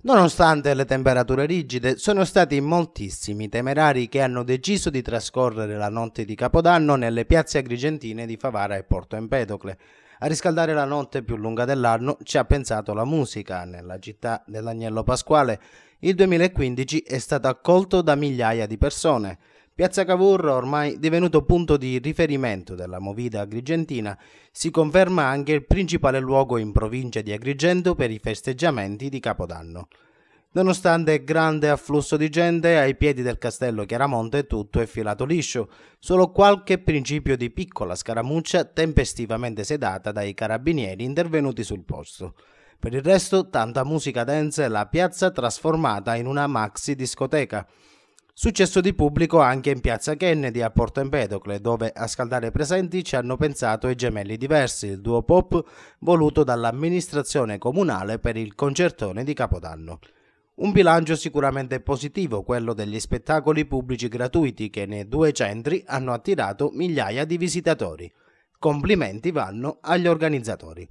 Nonostante le temperature rigide, sono stati moltissimi temerari che hanno deciso di trascorrere la notte di Capodanno nelle piazze agrigentine di Favara e Porto Empedocle. A riscaldare la notte più lunga dell'anno ci ha pensato la musica. Nella città dell'Agnello Pasquale il 2015 è stato accolto da migliaia di persone. Piazza Cavour, ormai divenuto punto di riferimento della movida agrigentina, si conferma anche il principale luogo in provincia di Agrigento per i festeggiamenti di Capodanno. Nonostante grande afflusso di gente, ai piedi del castello Chiaramonte tutto è filato liscio, solo qualche principio di piccola scaramuccia tempestivamente sedata dai carabinieri intervenuti sul posto. Per il resto, tanta musica densa e la piazza trasformata in una maxi discoteca. Successo di pubblico anche in piazza Kennedy a Porto Empedocle, dove a scaldare presenti ci hanno pensato i gemelli diversi, il duo pop voluto dall'amministrazione comunale per il concertone di Capodanno. Un bilancio sicuramente positivo, quello degli spettacoli pubblici gratuiti che nei due centri hanno attirato migliaia di visitatori. Complimenti vanno agli organizzatori.